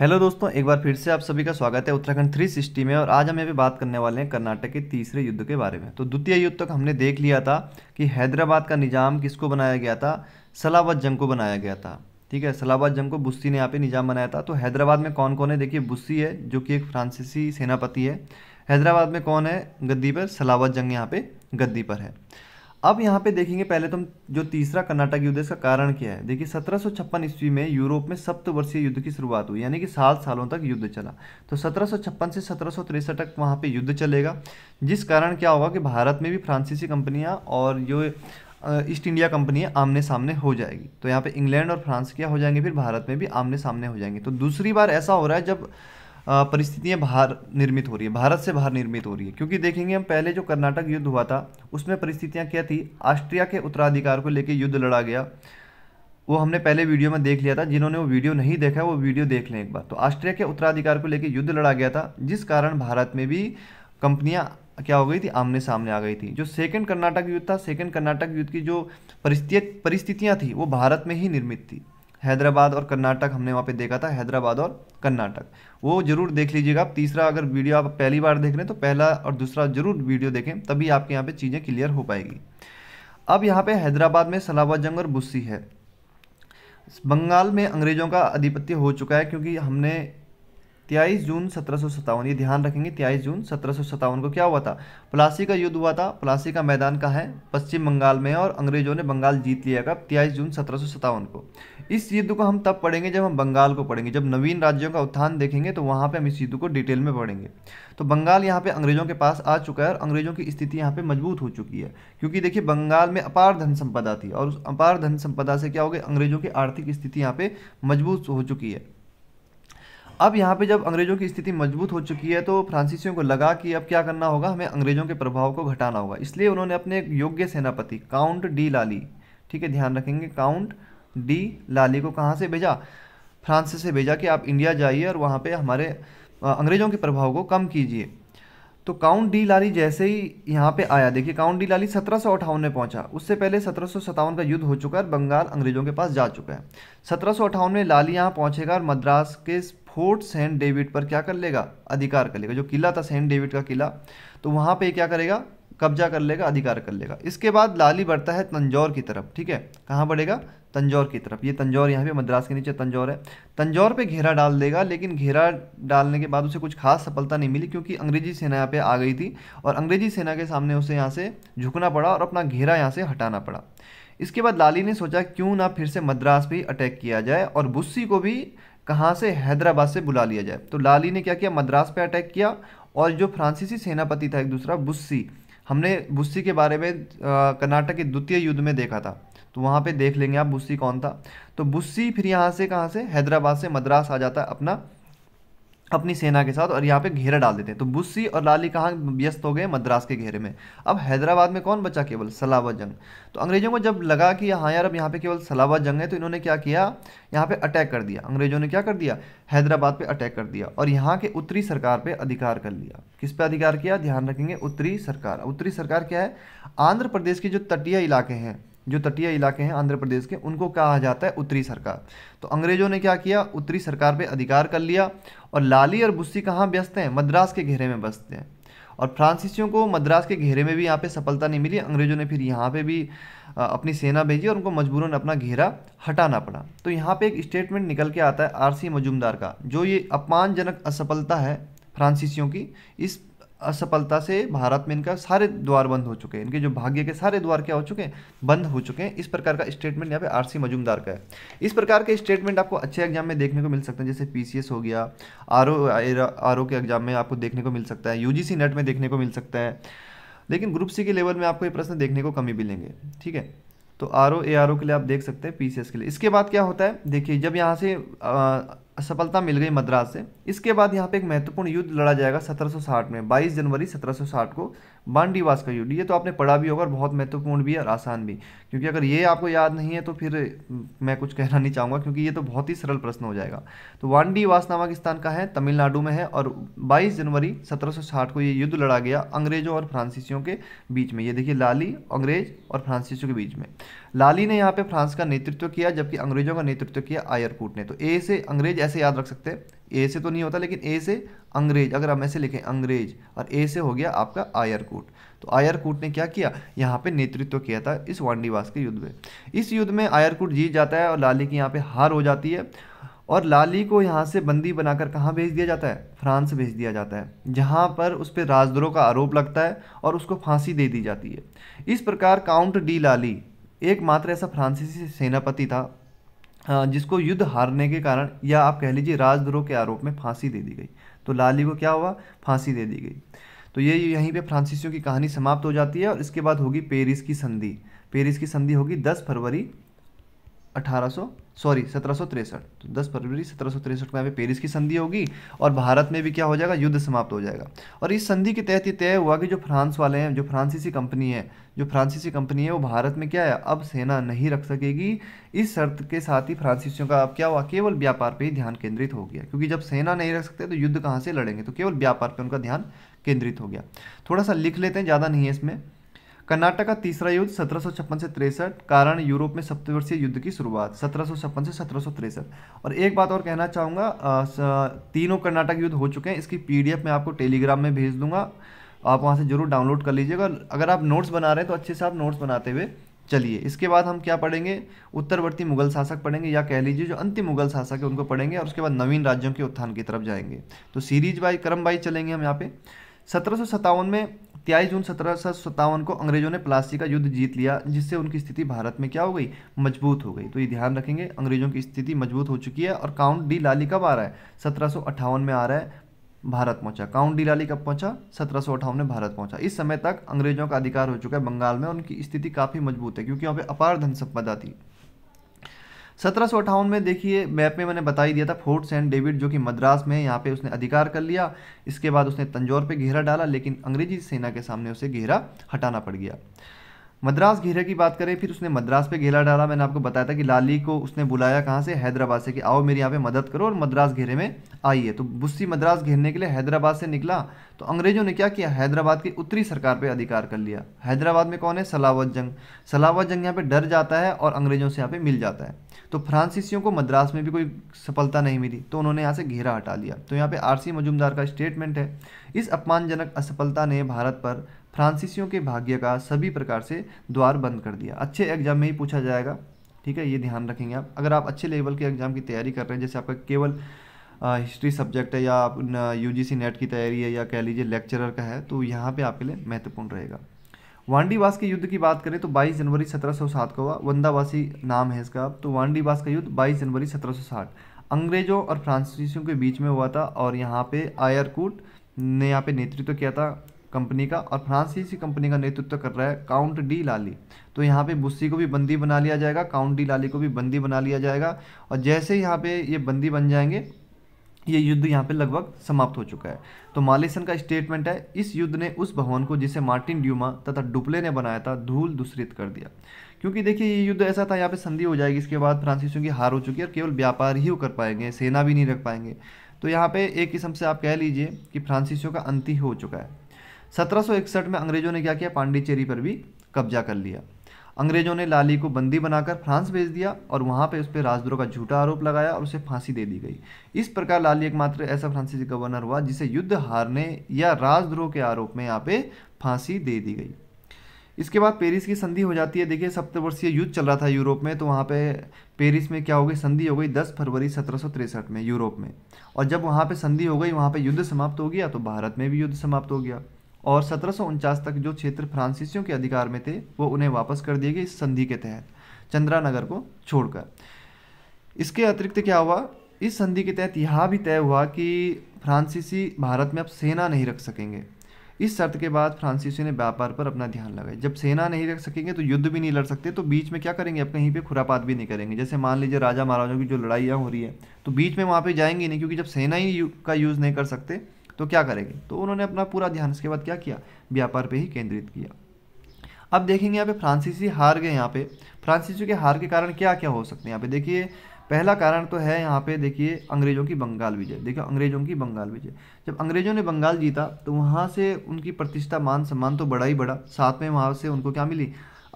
hello दोस्तों एक बार फिर से आप सभी का स्वागत है उत्तराखंड थ्री सिक्सटी में और आज हम यहाँ पे बात करने वाले हैं कर्नाटक के तीसरे युद्ध के बारे में तो द्वितीय युद्ध तक हमने देख लिया था कि हैदराबाद का निज़ाम किसको बनाया गया था सलावत जंग को बनाया गया था ठीक है सलाबाद जंग को बुस्सी ने यहाँ पे निज़ाम बनाया था तो हैदराबाद में कौन कौन है देखिए बुस्सी है जो कि एक फ्रांसीसी सेनापति है हैदराबाद में कौन है गद्दी पर सलावत जंग यहाँ पे गद्दी पर है अब यहाँ पे देखेंगे पहले तो जो तीसरा कर्नाटक युद्ध इसका कारण क्या है देखिए सत्रह सौ छप्पन ईस्वी में यूरोप में सप्तवर्षीय युद्ध की शुरुआत हुई यानी कि सात सालों तक युद्ध चला तो सत्रह सौ छप्पन से सत्रह सौ तिरसठ तक वहाँ पे युद्ध चलेगा जिस कारण क्या होगा कि भारत में भी फ्रांसीसी कंपनियाँ और जो ईस्ट इंडिया कंपनियाँ आमने सामने हो जाएगी तो यहाँ पर इंग्लैंड और फ्रांस क्या हो जाएंगे फिर भारत में भी आमने सामने हो जाएंगे तो दूसरी बार ऐसा हो रहा है जब परिस्थितियाँ बाहर निर्मित हो रही है भारत से बाहर निर्मित हो रही है क्योंकि देखेंगे हम पहले जो कर्नाटक युद्ध हुआ था उसमें परिस्थितियाँ क्या थी ऑस्ट्रिया के उत्तराधिकार को लेकर युद्ध लड़ा गया वो हमने पहले वीडियो में देख लिया था जिन्होंने वो वीडियो नहीं देखा वो वीडियो देख लें एक बार तो ऑस्ट्रिया के उत्तराधिकार को लेकर युद्ध लड़ा गया था जिस कारण भारत में भी कंपनियाँ क्या हो गई थी आमने सामने आ गई थी जो सेकंड कर्नाटक युद्ध था सेकेंड कर्नाटक युद्ध की जो परिस्थितियाँ थी वो भारत में ही निर्मित थी हैदराबाद और कर्नाटक हमने वहाँ पे देखा था हैदराबाद और कर्नाटक वो जरूर देख लीजिएगा आप तीसरा अगर वीडियो आप पहली बार देख रहे हैं तो पहला और दूसरा जरूर वीडियो देखें तभी आपके यहाँ पे चीज़ें क्लियर हो पाएगी अब यहाँ पे हैदराबाद में सलाबा जंग और बुस्सी है बंगाल में अंग्रेज़ों का आधिपत्य हो चुका है क्योंकि हमने तेईस जून सत्रह ये ध्यान रखेंगे तेईस जून सत्रह को क्या हुआ था प्लासी का युद्ध हुआ था प्लासी का मैदान कहाँ है पश्चिम बंगाल में और अंग्रेजों ने बंगाल जीत लिया कब तेईस जून सत्रह को इस युद्ध को हम तब पढ़ेंगे जब हम बंगाल को पढ़ेंगे जब नवीन राज्यों का उत्थान देखेंगे तो वहाँ पर हम इस युद्ध को डिटेल में पढ़ेंगे तो बंगाल यहाँ पर अंग्रेजों के पास आ चुका है और अंग्रेजों की स्थिति यहाँ पर मजबूत हो चुकी है क्योंकि देखिए बंगाल में अपार धन संपदा थी और उस अपार धन संपदा से क्या हो गया अंग्रेजों की आर्थिक स्थिति यहाँ पर मजबूत हो चुकी है अब यहाँ पे जब अंग्रेज़ों की स्थिति मजबूत हो चुकी है तो फ्रांसीसियों को लगा कि अब क्या करना होगा हमें अंग्रेज़ों के प्रभाव को घटाना होगा इसलिए उन्होंने अपने योग्य सेनापति काउंट डी लाली ठीक है ध्यान रखेंगे काउंट डी लाली को कहाँ से भेजा फ्रांस से भेजा कि आप इंडिया जाइए और वहाँ पर हमारे अंग्रेज़ों के प्रभाव को कम कीजिए तो काउंट डी लाली जैसे ही यहाँ पे आया देखिए काउंट डी लाली सत्रह सौ अठावन में पहुँचा उससे पहले सत्रह का युद्ध हो चुका है और बंगाल अंग्रेजों के पास जा चुका है सत्रह सौ अठावन में लाली यहाँ पहुँचेगा और मद्रास के फोर्ट सेंट डेविड पर क्या कर लेगा अधिकार कर लेगा जो किला था सेंट डेविड का किला तो वहाँ पर क्या करेगा कब्जा कर लेगा अधिकार कर लेगा इसके बाद लाली बढ़ता है तंजौर की तरफ ठीक है कहाँ बढ़ेगा तंजौर की तरफ ये तंजौर यहाँ पे मद्रास के नीचे तंजौर है तंजौर पे घेरा डाल देगा लेकिन घेरा डालने के बाद उसे कुछ खास सफलता नहीं मिली क्योंकि अंग्रेजी सेना यहाँ पे आ गई थी और अंग्रेजी सेना के सामने उसे यहाँ से झुकना पड़ा और अपना घेरा यहाँ से हटाना पड़ा इसके बाद लाली ने सोचा क्यों ना फिर से मद्रास पर अटैक किया जाए और बुस्सी को भी कहाँ से हैदराबाद से बुला लिया जाए तो लाली ने क्या किया मद्रास पर अटैक किया और जो फ्रांसीसी सेनापति था एक दूसरा बुस्सी हमने बुस्सी के बारे में कर्नाटक के द्वितीय युद्ध में देखा था तो वहाँ पे देख लेंगे आप बुस्सी कौन था तो बुस्सी फिर यहाँ से कहाँ से हैदराबाद से मद्रास आ जाता है अपना अपनी सेना के साथ और यहाँ पे घेरा डाल देते हैं तो बुस्सी और लाली कहाँ व्यस्त हो गए मद्रास के घेरे में अब हैदराबाद में कौन बचा केवल सलावा जंग तो अंग्रेजों को जब लगा कि हाँ यार अब यहाँ पे केवल सलावा जंग है तो इन्होंने क्या किया यहाँ पे अटैक कर दिया अंग्रेजों ने क्या कर दिया हैदराबाद पे अटैक कर दिया और यहाँ के उत्तरी सरकार पर अधिकार कर लिया किस पे अधिकार किया ध्यान रखेंगे उत्तरी सरकार उत्तरी सरकार क्या है आंध्र प्रदेश के जो तटीय इलाके हैं जो तटीय इलाके हैं आंध्र प्रदेश के उनको कहा जाता है उत्तरी सरकार तो अंग्रेजों ने क्या किया उत्तरी सरकार पे अधिकार कर लिया और लाली और बुस्सी कहाँ व्यस्त हैं मद्रास के घेरे में बसते हैं और फ्रांसीसियों को मद्रास के घेरे में भी यहाँ पे सफलता नहीं मिली अंग्रेजों ने फिर यहाँ पे भी अपनी सेना भेजी और उनको मजबूरन अपना घेरा हटाना पड़ा तो यहाँ पे एक स्टेटमेंट निकल के आता है आरसी मजूमदार का जो ये अपमानजनक असफलता है फ्रांसीसियों की इस असफलता से भारत में इनका सारे द्वार बंद हो चुके हैं इनके जो भाग्य के सारे द्वार क्या हो चुके हैं बंद हो चुके हैं इस प्रकार का स्टेटमेंट यहाँ पे आरसी मजूमदार का है इस प्रकार के स्टेटमेंट आपको अच्छे एग्जाम में देखने को मिल सकते हैं जैसे पीसीएस हो गया आर ओ आर ओ के एग्जाम में आपको देखने को मिल सकता है यू नेट में देखने को मिल सकता है लेकिन ग्रुप सी के लेवल में आपको ये प्रश्न देखने को कमी मिलेंगे ठीक है तो R O A R O के लिए आप देख सकते हैं पी के लिए इसके बाद क्या होता है देखिए जब यहाँ से सफलता मिल गई मद्रास से इसके बाद यहाँ पे एक महत्वपूर्ण युद्ध लड़ा जाएगा 1760 में 22 जनवरी 1760 को बांडीवास का युद्ध ये तो आपने पढ़ा भी होगा और बहुत महत्वपूर्ण भी है और आसान भी क्योंकि अगर ये आपको याद नहीं है तो फिर मैं कुछ कहना नहीं चाहूँगा क्योंकि ये तो बहुत ही सरल प्रश्न हो जाएगा तो वांडीवास नामक स्थान का है तमिलनाडु में है और बाईस जनवरी सत्रह को ये युद्ध लड़ा गया अंग्रेजों और फ्रांसीसियों के बीच में ये देखिए लाली अंग्रेज और फ्रांसीसियों के बीच में लाली ने यहाँ पे फ्रांस का नेतृत्व किया जबकि अंग्रेजों का नेतृत्व किया आयरकूट ने तो ए से अंग्रेज ऐसे याद रख सकते हैं ए से तो नहीं होता लेकिन ए से अंग्रेज अगर हम ऐसे लिखें अंग्रेज और ए से हो गया आपका आयरकूट तो आयरकूट ने क्या किया यहाँ पे नेतृत्व तो किया था इस वांडीवास के युद्ध में इस युद्ध में आयरकूट जीत जाता है और लाली की यहाँ पे हार हो जाती है और लाली को यहाँ से बंदी बनाकर कहाँ भेज दिया जाता है फ्रांस भेज दिया जाता है जहाँ पर उस पर राजद्रोह का आरोप लगता है और उसको फांसी दे दी जाती है इस प्रकार काउंट डी लाली एकमात्र ऐसा फ्रांसीसी सेनापति था जिसको युद्ध हारने के कारण या आप कह लीजिए राजद्रोह के आरोप में फांसी दे दी गई तो लाली को क्या हुआ फांसी दे दी गई तो ये यहीं पे फ्रांसीसियों की कहानी समाप्त हो जाती है और इसके बाद होगी पेरिस की संधि पेरिस की संधि होगी 10 फरवरी अठारह सॉरी सत्रह तो 10 फरवरी सत्रह में यहाँ पेरिस की संधि होगी और भारत में भी क्या हो जाएगा युद्ध समाप्त हो जाएगा और इस संधि के तहत ये तय हुआ कि जो फ्रांस वाले हैं जो फ्रांसीसी कंपनी है जो फ्रांसीसी कंपनी है वो भारत में क्या है अब सेना नहीं रख सकेगी इस शर्त के साथ ही फ्रांसीसियों का अब क्या हुआ केवल व्यापार पर ही ध्यान केंद्रित हो गया क्योंकि जब सेना नहीं रख सकते तो युद्ध कहाँ से लड़ेंगे तो केवल व्यापार पर उनका ध्यान केंद्रित हो गया थोड़ा सा लिख लेते हैं ज़्यादा नहीं है इसमें कर्नाटक का तीसरा युद्ध सत्रह से तिरसठ कारण यूरोप में सप्तवर्षीय युद्ध की शुरुआत सत्रह से सत्रह और एक बात और कहना चाहूँगा तीनों कर्नाटक युद्ध हो चुके हैं इसकी पीडीएफ मैं आपको टेलीग्राम में भेज दूंगा आप वहाँ से जरूर डाउनलोड कर लीजिएगा अगर आप नोट्स बना रहे हैं तो अच्छे से आप नोट्स बनाते हुए चलिए इसके बाद हम क्या पढ़ेंगे उत्तरवर्ती मुगल शासक पढ़ेंगे या कह लीजिए जो अंतिम मुगल शासक है उनको पढ़ेंगे और उसके बाद नवीन राज्यों के उत्थान की तरफ जाएंगे तो सीरीज बाई क्रम बाई चलेंगे हम यहाँ पे सत्रह में तेईस जून सत्रह को अंग्रेजों ने प्लासी का युद्ध जीत लिया जिससे उनकी स्थिति भारत में क्या हो गई मजबूत हो गई तो ये ध्यान रखेंगे अंग्रेजों की स्थिति मजबूत हो चुकी है और काउंट डी लाली कब आ रहा है सत्रह में आ रहा है भारत पहुंचा काउंट डी लाली कब पहुंचा सत्रह में भारत पहुंचा इस समय तक अंग्रेजों का अधिकार हो चुका है बंगाल में उनकी स्थिति काफ़ी मजबूत है क्योंकि वहाँ पर अपार धन संपदा थी सत्रह में देखिए मैप में मैंने बताई दिया था फोर्ट सेंट डेविड जो कि मद्रास में यहाँ पे उसने अधिकार कर लिया इसके बाद उसने तंजौर पर घेरा डाला लेकिन अंग्रेजी सेना के सामने उसे घेरा हटाना पड़ गया मद्रास घेरे की बात करें फिर उसने मद्रास पे घेरा डाला मैंने आपको बताया था कि लाली को उसने बुलाया कहाँ से हैदराबाद से कि आओ मेरी यहाँ पे मदद करो और मद्रास घेरे में आइए तो बुस्सी मद्रास घेरने के लिए हैदराबाद से निकला तो अंग्रेजों ने क्या किया हैदराबाद की उत्तरी सरकार पर अधिकार कर लिया हैदराबाद में कौन है सलावत जंग सलावत जंग यहाँ पर डर जाता है और अंग्रेजों से यहाँ पर मिल जाता है तो फ्रांसीसियों को मद्रास में भी कोई सफलता नहीं मिली तो उन्होंने यहाँ से घेरा हटा लिया तो यहाँ पर आर मजूमदार का स्टेटमेंट है इस अपमानजनक असफलता ने भारत पर फ्रांसीसियों के भाग्य का सभी प्रकार से द्वार बंद कर दिया अच्छे एग्जाम में ही पूछा जाएगा ठीक है ये ध्यान रखेंगे आप अगर आप अच्छे लेवल के एग्ज़ाम की तैयारी कर रहे हैं जैसे आपका केवल हिस्ट्री सब्जेक्ट है या जी सी नेट की तैयारी है या कह लीजिए लेक्चरर का है तो यहाँ पर आपके लिए महत्वपूर्ण रहेगा वांडीवास के युद्ध की बात करें तो 22 जनवरी 1707 का हुआ वंदावासी नाम है इसका तो वांडीवास का युद्ध 22 जनवरी 1760 अंग्रेजों और फ्रांसीसियों के बीच में हुआ था और यहाँ पे आयरकूट ने यहाँ पे नेतृत्व तो किया था कंपनी का और फ्रांसीसी कंपनी का नेतृत्व कर रहा है काउंट डी लाली तो यहाँ पे बुस्सी को भी बंदी बना लिया जाएगा काउंट डी लाली को भी बंदी बना लिया जाएगा और जैसे यहाँ पे ये बंदी बन जाएंगे ये युद्ध यहाँ पे लगभग समाप्त हो चुका है तो मालेसन का स्टेटमेंट है इस युद्ध ने उस भवन को जिसे मार्टिन ड्यूमा तथा डुपले ने बनाया था धूल दूषित कर दिया क्योंकि देखिए ये युद्ध ऐसा था यहाँ पे संधि हो जाएगी इसके बाद फ्रांसीसियों की हार हो चुकी है और केवल व्यापार ही कर पाएंगे सेना भी नहीं रख पाएंगे तो यहाँ पे एक किस्म से आप कह लीजिए कि फ्रांसीसियों का अंति ही हो चुका है सत्रह में अंग्रेजों ने क्या किया पांडिचेरी पर भी कब्जा कर लिया अंग्रेजों ने लाली को बंदी बनाकर फ्रांस भेज दिया और वहाँ पे उस पर राजद्रोह का झूठा आरोप लगाया और उसे फांसी दे दी गई इस प्रकार लाली एकमात्र ऐसा फ्रांसीसी गवर्नर हुआ जिसे युद्ध हारने या राजद्रोह के आरोप में यहाँ पे फांसी दे दी गई इसके बाद पेरिस की संधि हो जाती है देखिए सप्तवर्षीय युद्ध चल रहा था यूरोप में तो वहाँ पे पेरिस में क्या हो गई संधि हो गई 10 फरवरी सत्रह में यूरोप में और जब वहाँ पे संधि हो गई वहाँ पे युद्ध समाप्त हो गया तो भारत में भी युद्ध समाप्त हो गया और सत्रह तक जो क्षेत्र फ्रांसीसियों के अधिकार में थे वो उन्हें वापस कर दिए गए इस संधि के तहत चंद्रानगर को छोड़कर इसके अतिरिक्त क्या हुआ इस संधि के तहत यह भी तय हुआ कि फ्रांसीसी भारत में अब सेना नहीं रख सकेंगे इस शर्त के बाद फ्रांसीसी ने व्यापार पर अपना ध्यान लगाया जब सेना नहीं रख सकेंगे तो युद्ध भी नहीं लड़ सकते तो बीच में क्या करेंगे अब कहीं पे खुरापात भी नहीं करेंगे जैसे मान लीजिए राजा महाराजों की जो लड़ाइयाँ हो रही है तो बीच में वहाँ पर जाएंगे नहीं क्योंकि जब सेना ही का यूज़ नहीं कर सकते तो क्या करेंगे तो उन्होंने अपना पूरा ध्यान इसके बाद क्या किया व्यापार पर ही केंद्रित किया अब देखेंगे यहाँ पे फ्रांसीसी हार गए यहाँ पे फ्रांसीसी के हार के कारण क्या क्या हो सकते हैं यहाँ पे देखिए पहला कारण तो है यहाँ पे देखिए अंग्रेज़ों की बंगाल विजय देखिए अंग्रेज़ों की बंगाल विजय जब अंग्रेज़ों ने बंगाल जीता तो वहाँ से उनकी प्रतिष्ठा मान सम्मान तो बड़ा ही बड़ा साथ में वहाँ से उनको क्या मिली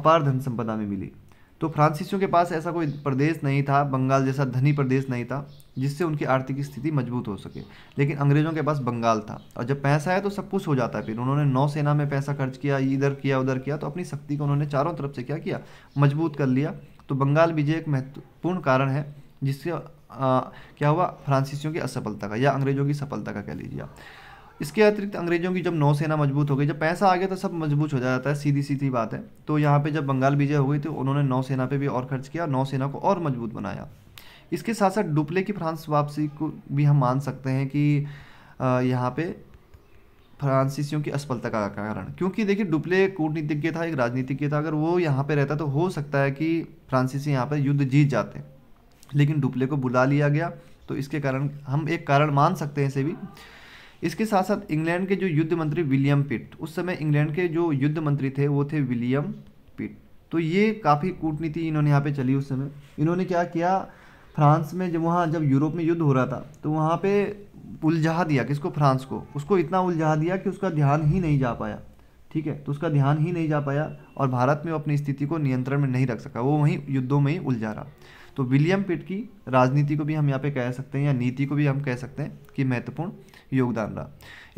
अपार धन संपदा में मिली तो फ्रांसीसियों के पास ऐसा कोई प्रदेश नहीं था बंगाल जैसा धनी प्रदेश नहीं था जिससे उनकी आर्थिक स्थिति मजबूत हो सके लेकिन अंग्रेज़ों के पास बंगाल था और जब पैसा है तो सब कुछ हो जाता है फिर उन्होंने नौसेना में पैसा खर्च किया इधर किया उधर किया तो अपनी शक्ति को उन्होंने चारों तरफ से क्या किया मजबूत कर लिया तो बंगाल विजय एक महत्वपूर्ण कारण है जिससे क्या हुआ फ्रांसीसियों की असफलता का या अंग्रेज़ों की सफलता का कह लीजिए आप इसके अतिरिक्त अंग्रेजों की जब नौसेना मजबूत हो गई जब पैसा आ गया तो सब मजबूत हो जाता है सीधी सीधी बात है तो यहाँ पे जब बंगाल विजय हो गई तो उन्होंने नौसेना पे भी और खर्च किया नौसेना को और मजबूत बनाया इसके साथ साथ डुप्ले की फ्रांस वापसी को भी हम मान सकते हैं कि यहाँ पे फ्रांसीसियों की असफलता का कारण क्योंकि देखिए डुप्ले कूटनीतिज्ञ था एक राजनीतिज्ञ था अगर वो यहाँ पर रहता तो हो सकता है कि फ्रांसीसी यहाँ पर युद्ध जीत जाते लेकिन डुप्ले को बुला लिया गया तो इसके कारण हम एक कारण मान सकते हैं इसे भी इसके साथ साथ इंग्लैंड के जो युद्ध मंत्री विलियम पिट उस समय इंग्लैंड के जो युद्ध मंत्री थे वो थे विलियम पिट तो ये काफ़ी कूटनीति इन्होंने यहाँ पे चली उस समय इन्होंने क्या किया फ्रांस में जब वहाँ जब यूरोप में युद्ध हो रहा था तो वहाँ पे उलझा दिया किसको फ्रांस को उसको इतना उलझा दिया कि उसका ध्यान ही नहीं जा पाया ठीक है तो उसका ध्यान ही नहीं जा पाया और भारत में अपनी स्थिति को नियंत्रण में नहीं रख सका वो वहीं युद्धों में ही उलझा रहा तो विलियम पिट की राजनीति को भी हम यहाँ पे कह सकते हैं या नीति को भी हम कह सकते हैं कि महत्वपूर्ण योगदान रहा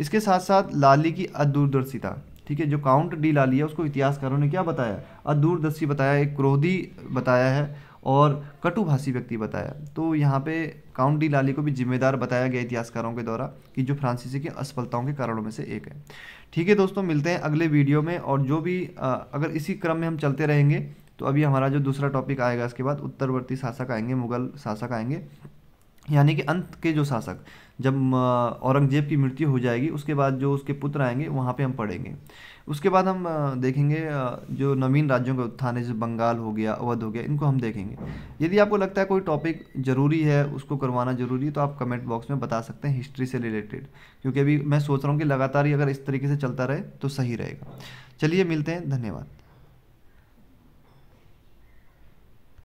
इसके साथ साथ लाली की अदूरदर्शिता ठीक है जो काउंट डी लाली है उसको इतिहासकारों ने क्या बताया अदूरदर्शी बताया एक क्रोधी बताया है और कटुभाषी व्यक्ति बताया तो यहाँ पे काउंट डी लाली को भी जिम्मेदार बताया गया इतिहासकारों के द्वारा कि जो फ्रांसीसी की असफलताओं के कारणों में से एक है ठीक है दोस्तों मिलते हैं अगले वीडियो में और जो भी अगर इसी क्रम में हम चलते रहेंगे तो अभी हमारा जो दूसरा टॉपिक आएगा इसके बाद उत्तरवर्ती शासक आएंगे मुगल शासक आएंगे यानी कि अंत के जो शासक जब औरंगजेब की मृत्यु हो जाएगी उसके बाद जो उसके पुत्र आएंगे वहाँ पे हम पढ़ेंगे उसके बाद हम देखेंगे जो नवीन राज्यों का उत्थान है जैसे बंगाल हो गया अवध हो गया इनको हम देखेंगे यदि आपको लगता है कोई टॉपिक ज़रूरी है उसको करवाना ज़रूरी है तो आप कमेंट बॉक्स में बता सकते हैं हिस्ट्री से रिलेटेड क्योंकि अभी मैं सोच रहा हूँ कि लगातार ही अगर इस तरीके से चलता रहे तो सही रहेगा चलिए मिलते हैं धन्यवाद